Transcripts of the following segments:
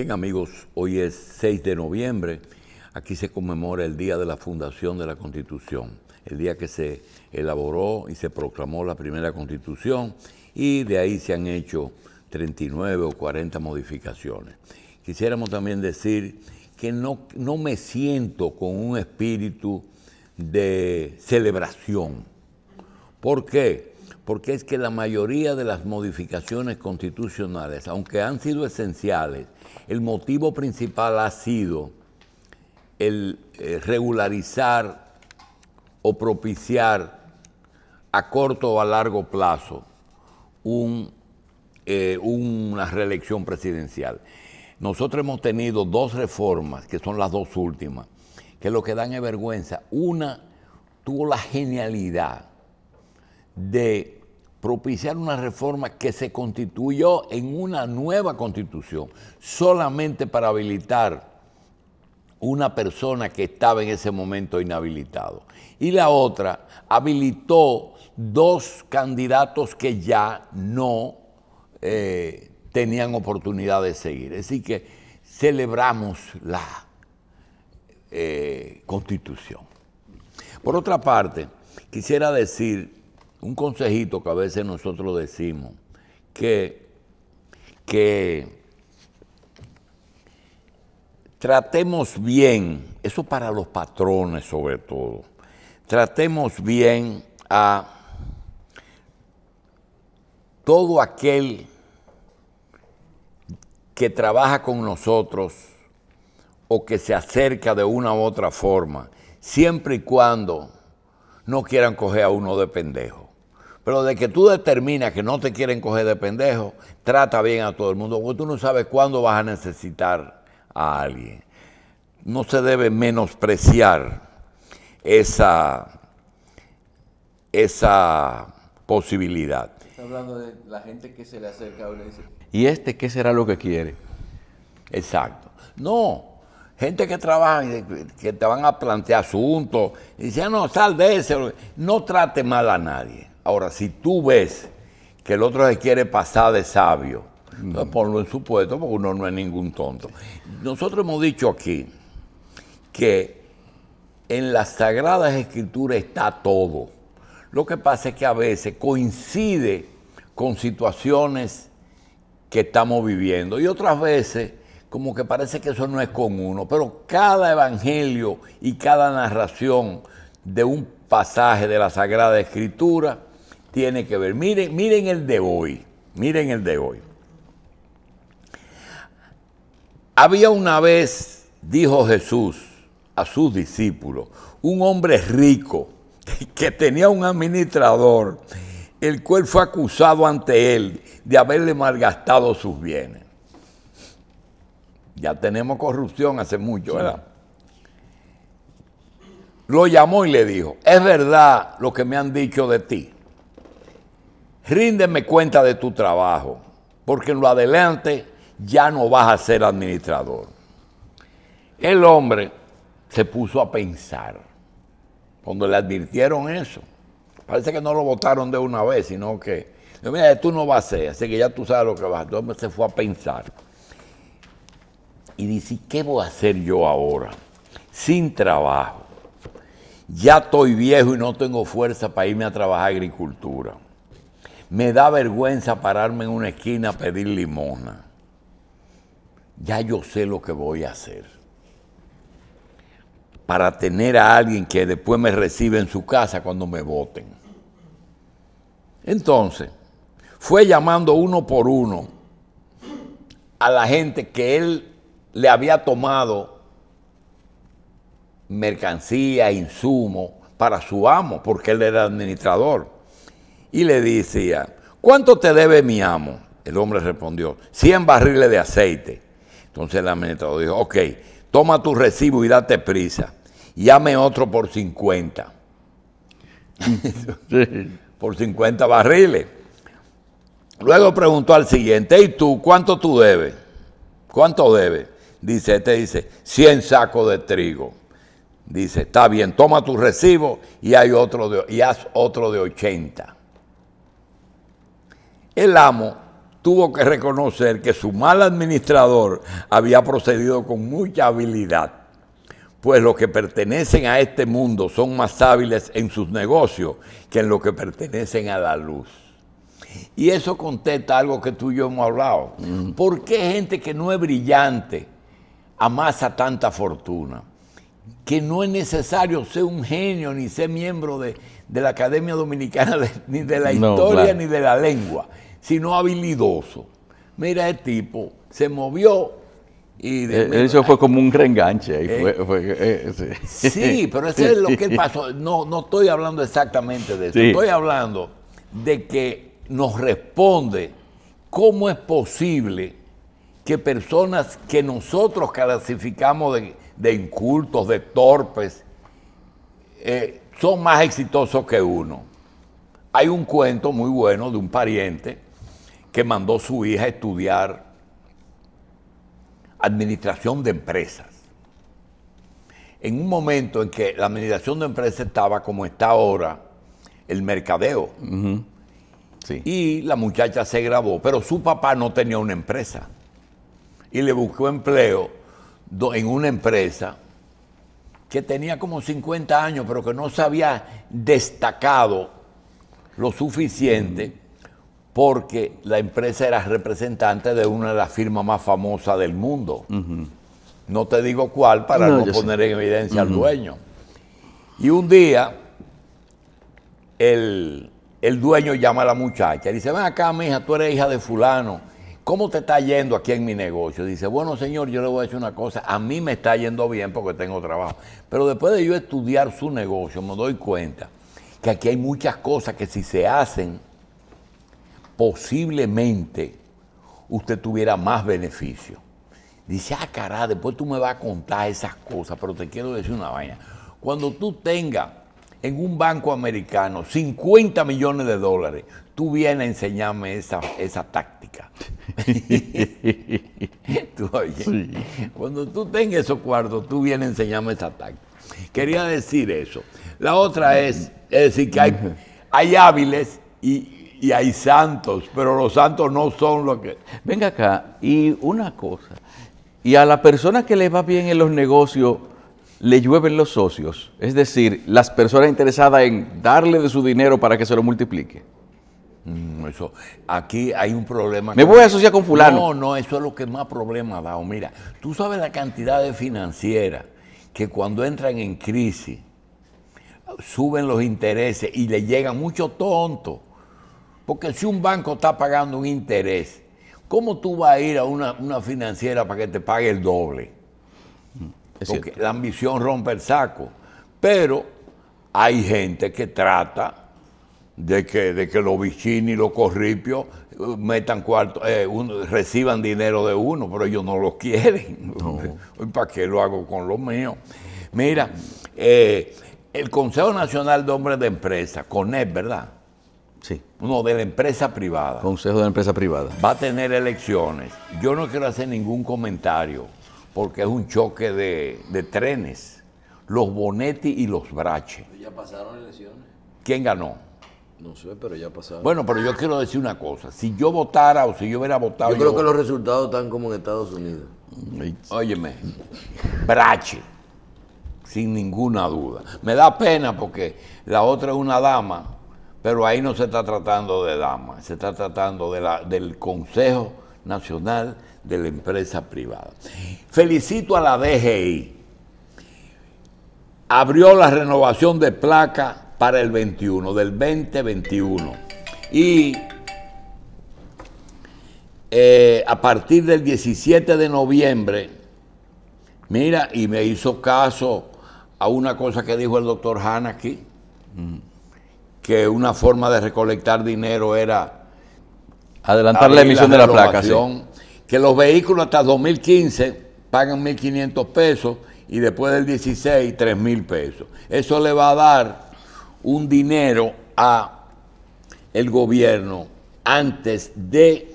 Bien amigos, hoy es 6 de noviembre, aquí se conmemora el día de la fundación de la Constitución, el día que se elaboró y se proclamó la primera Constitución y de ahí se han hecho 39 o 40 modificaciones. Quisiéramos también decir que no, no me siento con un espíritu de celebración. ¿Por qué? porque es que la mayoría de las modificaciones constitucionales, aunque han sido esenciales, el motivo principal ha sido el eh, regularizar o propiciar a corto o a largo plazo eh, una reelección presidencial. Nosotros hemos tenido dos reformas, que son las dos últimas, que lo que dan es vergüenza. Una tuvo la genialidad de propiciar una reforma que se constituyó en una nueva constitución, solamente para habilitar una persona que estaba en ese momento inhabilitado. Y la otra habilitó dos candidatos que ya no eh, tenían oportunidad de seguir. Así que celebramos la eh, constitución. Por otra parte, quisiera decir un consejito que a veces nosotros decimos, que, que tratemos bien, eso para los patrones sobre todo, tratemos bien a todo aquel que trabaja con nosotros o que se acerca de una u otra forma, siempre y cuando no quieran coger a uno de pendejo. Pero de que tú determinas que no te quieren coger de pendejo, trata bien a todo el mundo, porque tú no sabes cuándo vas a necesitar a alguien. No se debe menospreciar esa, esa posibilidad. hablando de la gente que se le acerca a y ¿y este qué será lo que quiere? Exacto. No, gente que trabaja y que te van a plantear asuntos y dicen, ah, no, sal de ese. No trate mal a nadie. Ahora, si tú ves que el otro se quiere pasar de sabio, no mm. pues ponlo en su puesto porque uno no es ningún tonto. Nosotros hemos dicho aquí que en las Sagradas Escrituras está todo. Lo que pasa es que a veces coincide con situaciones que estamos viviendo y otras veces como que parece que eso no es con uno, pero cada evangelio y cada narración de un pasaje de la Sagrada Escritura tiene que ver. Miren, miren el de hoy, miren el de hoy. Había una vez, dijo Jesús a sus discípulos, un hombre rico que tenía un administrador, el cual fue acusado ante él de haberle malgastado sus bienes. Ya tenemos corrupción hace mucho, ¿verdad? Lo llamó y le dijo, es verdad lo que me han dicho de ti Ríndeme cuenta de tu trabajo, porque en lo adelante ya no vas a ser administrador. El hombre se puso a pensar cuando le advirtieron eso. Parece que no lo votaron de una vez, sino que, mira, tú no vas a ser, así que ya tú sabes lo que vas a hacer. El hombre se fue a pensar. Y dice, ¿qué voy a hacer yo ahora? Sin trabajo. Ya estoy viejo y no tengo fuerza para irme a trabajar agricultura me da vergüenza pararme en una esquina a pedir limona. Ya yo sé lo que voy a hacer. Para tener a alguien que después me recibe en su casa cuando me voten. Entonces, fue llamando uno por uno a la gente que él le había tomado mercancía, insumo para su amo, porque él era administrador y le decía, ¿cuánto te debe mi amo? El hombre respondió, 100 barriles de aceite. Entonces el administrador dijo, ok, toma tu recibo y date prisa. Llame otro por 50. Por 50 barriles. Luego preguntó al siguiente, ¿y tú cuánto tú debes? ¿Cuánto debes? Dice, este dice, 100 sacos de trigo. Dice, está bien, toma tu recibo y, hay otro de, y haz otro de 80. El amo tuvo que reconocer que su mal administrador había procedido con mucha habilidad, pues los que pertenecen a este mundo son más hábiles en sus negocios que en los que pertenecen a la luz. Y eso contesta algo que tú y yo hemos hablado. Mm. ¿Por qué gente que no es brillante amasa tanta fortuna? Que no es necesario ser un genio ni ser miembro de, de la Academia Dominicana ni de la historia ni de la lengua, sino habilidoso. Mira, el tipo se movió y eh, eso fue como un reenganche. Eh, eh, sí. pero eso es lo que pasó. No, no estoy hablando exactamente de eso. Estoy hablando de que nos responde cómo es posible que personas que nosotros clasificamos de, de incultos, de torpes, eh, son más exitosos que uno. Hay un cuento muy bueno de un pariente que mandó a su hija a estudiar administración de empresas. En un momento en que la administración de empresas estaba como está ahora, el mercadeo. Y la muchacha se grabó, pero su papá no tenía una empresa. Y le buscó empleo en una empresa que tenía como 50 años, pero que no se había destacado lo suficiente porque la empresa era representante de una de las firmas más famosas del mundo. No te digo cuál para no, poner en evidencia al dueño. Y un día el, dueño llama a la muchacha y dice, ven acá, hija, tú eres hija de fulano ¿cómo te está yendo aquí en mi negocio? Dice, bueno, señor, yo le voy a decir una cosa, a mí me está yendo bien porque tengo trabajo. Pero después de yo estudiar su negocio, me doy cuenta que aquí hay muchas cosas que si se hacen, posiblemente usted tuviera más beneficio. Dice, ah, caray, después tú me vas a contar esas cosas, pero te quiero decir una vaina. Cuando tú tengas en un banco americano 50 millones de dólares, tú vienes a enseñarme esa, esa táctica. cuando tú tengas esos cuartos, tú vienes a enseñarme esa táctica. Quería decir eso. La otra es, es decir, que hay, hábiles y, y, hay santos, pero los santos no son lo que... Venga acá, y una cosa, y a la persona que le va bien en los negocios, le llueven los socios, es decir, las personas interesadas en darle de su dinero para que se lo multiplique. Mm, eso. Aquí hay un problema. Me voy a asociar con fulano. No, no, eso es lo que más problema ha dado. Mira, tú sabes la cantidad de financieras que cuando entran en crisis suben los intereses y le llegan mucho tonto. Porque si un banco está pagando un interés, ¿cómo tú vas a ir a una, financiera para que te pague el doble? Porque la ambición rompe el saco. Pero hay gente que trata de que, de que los vicini y los corripios eh, metan cuarto, eh, reciban dinero de uno, pero ellos no lo quieren. ¿Para qué lo hago con lo mío? Mira, eh, el Consejo Nacional de Hombres de Empresa, CONEP, ¿verdad? Sí. Uno de la empresa privada. Consejo de la empresa privada. Va a tener elecciones. Yo no quiero hacer ningún comentario porque es un choque de, trenes. Los Bonetti y los Brache. Ya pasaron elecciones. ¿Quién ganó? No sé, pero ya pasaron. Bueno, pero yo quiero decir una cosa. Si yo votara o si yo hubiera votado... Yo creo que los resultados están como en Estados Unidos. Mm, Óyeme, Brache, sin ninguna duda. Me da pena porque la otra es una dama, pero ahí no se está tratando de dama, se está tratando de la, del Consejo Nacional de la Empresa Privada. Felicito a la DGI. Abrió la renovación de placa para el 21, del 2021. Y eh, a partir del 17 de noviembre, mira, y me hizo caso a una cosa que dijo el doctor Han aquí, mm, que una forma de recolectar dinero era... Adelantar la emisión de la placa. Que los vehículos hasta 2015 pagan 1.500 pesos y después del 16, 3.000 pesos. Eso le va a dar un dinero a el gobierno antes de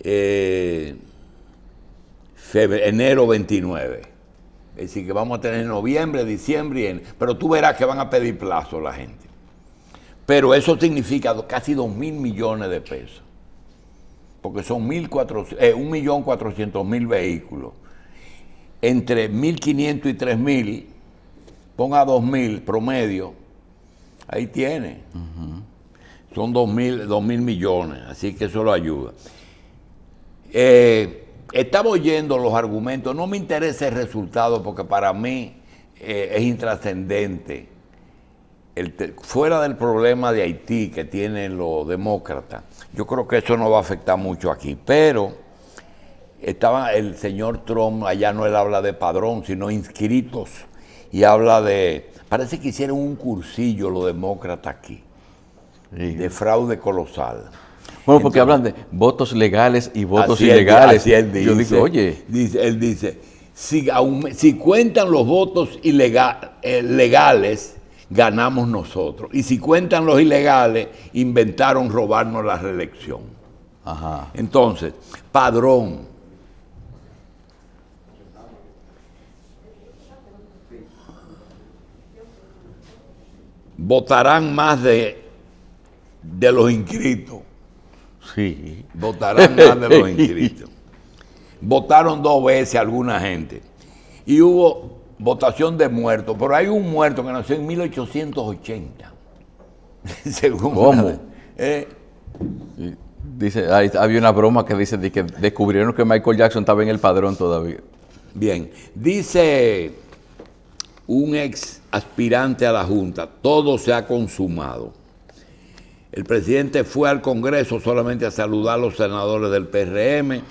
eh, enero 29. Es decir, que vamos a tener noviembre, diciembre, y en, pero tú verás que van a pedir plazo la gente. Pero eso significa casi 2 mil millones de pesos, porque son 1.400.000 eh, vehículos. Entre 1.500 y 3.000 ponga 2.000 promedio, ahí tiene. Son 2.000 dos mil, millones, así que eso lo ayuda. Eh, estaba oyendo los argumentos, no me interesa el resultado porque para mí eh, es intrascendente. fuera del problema de Haití que tienen los demócratas, yo creo que eso no va a afectar mucho aquí, pero estaba el señor Trump, allá no él habla de padrón, sino inscritos y habla de, parece que hicieron un cursillo los demócratas aquí, de fraude colosal. Bueno, porque hablan de votos legales y votos ilegales. Y él dice, oye. Dice, él dice, si, cuentan los votos ilegales eh, legales, ganamos nosotros. Y si cuentan los ilegales, inventaron robarnos la reelección. Entonces, Padrón, votarán más de, de los inscritos. Sí. Votarán más de los inscritos. Votaron dos veces alguna gente. Y hubo votación de muertos, pero hay un muerto que nació en 1880. Según ¿Cómo? Eh, dice, hay, había una broma que dice que descubrieron que Michael Jackson estaba en el padrón todavía. Bien, dice un ex aspirante a la Junta. Todo se ha consumado. El presidente fue al Congreso solamente a saludar a los senadores del PRM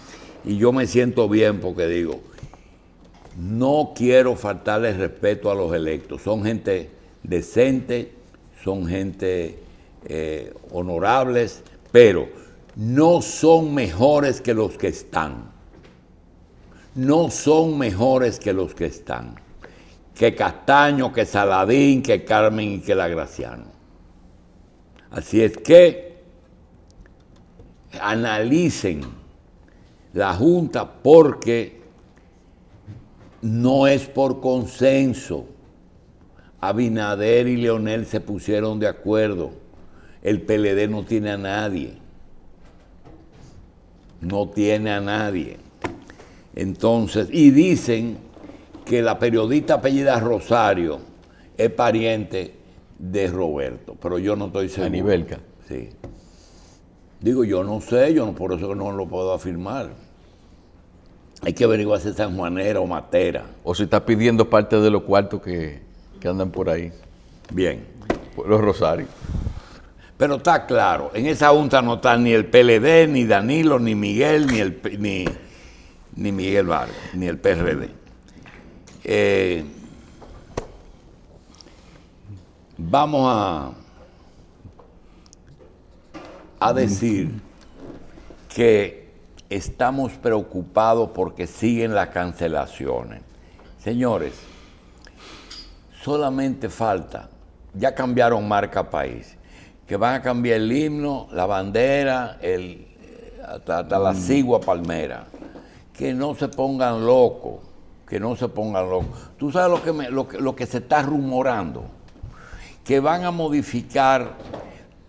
y yo me siento bien porque digo, no quiero faltarles respeto a los electos. Son gente decente, son gente eh, honorables, pero no son mejores que los que están. No son mejores que los que están que Castaño, que Saladín, que Carmen y que la Graciano. Así es que analicen la Junta porque no es por consenso. Abinader y Leonel se pusieron de acuerdo. El PLD no tiene a nadie. No tiene a nadie. Entonces, y dicen que la periodista apellida Rosario es pariente de Roberto, pero yo no estoy seguro. nivelca, Sí. Digo, yo no sé, yo por eso no lo puedo afirmar. Hay que averiguar si es Juanera o matera. O si está pidiendo parte de los cuartos que, andan por ahí. Bien. Los Rosarios. Pero está claro, en esa junta no está ni el PLD, ni Danilo, ni Miguel, ni, el, ni, ni Miguel Vargas, ni el PRD. Eh, vamos a, a decir que estamos preocupados porque siguen las cancelaciones. Señores, solamente falta, ya cambiaron marca país, que van a cambiar el himno, la bandera, eh, hasta, la mm. cigua palmera. Que no se pongan locos que no se pongan locos. Tú sabes lo que, lo, que se está rumorando, que van a modificar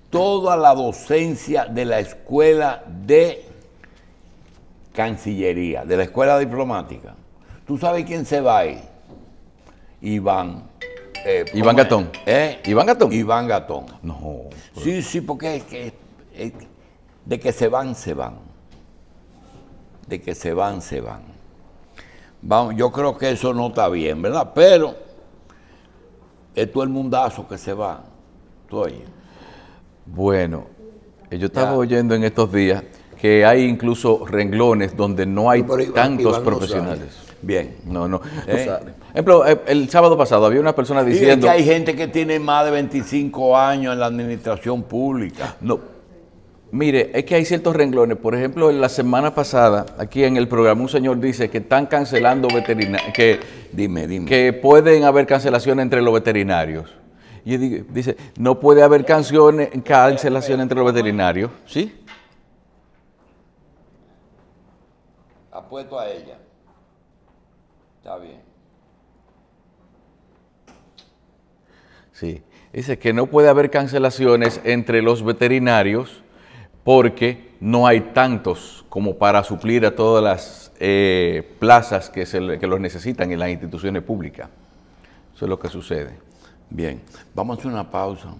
toda la docencia de la escuela de Cancillería, de la escuela diplomática. ¿Tú sabes quién se va ahí? Iván. Eh, Iván Gatón. ¿Eh? Iván Gatón. Iván Gatón. No. Sí, sí, porque es que, de que se van, se van. De que se van, se van. Vamos, yo creo que eso no está bien, ¿verdad? Pero es todo el mundazo que se va. Bueno, eh, yo estaba oyendo en estos días que hay incluso renglones donde no hay tantos profesionales. bien. No, no. Eh. ejemplo, eh, el sábado pasado había una persona diciendo... es que hay gente que tiene más de 25 años en la administración pública. No, Mire, es que hay ciertos renglones. Por ejemplo, en la semana pasada, aquí en el programa, un señor dice que están cancelando veterinarios, que, dime, dime. que pueden haber cancelaciones entre los veterinarios. Y dice, no puede haber cancelaciones entre los veterinarios, ¿sí? Apuesto a ella. Está bien. Sí. Dice que no puede haber cancelaciones entre los veterinarios porque no hay tantos como para suplir a todas las eh, plazas que, que los necesitan en las instituciones públicas. Eso es lo que sucede. Bien, vamos a hacer una pausa.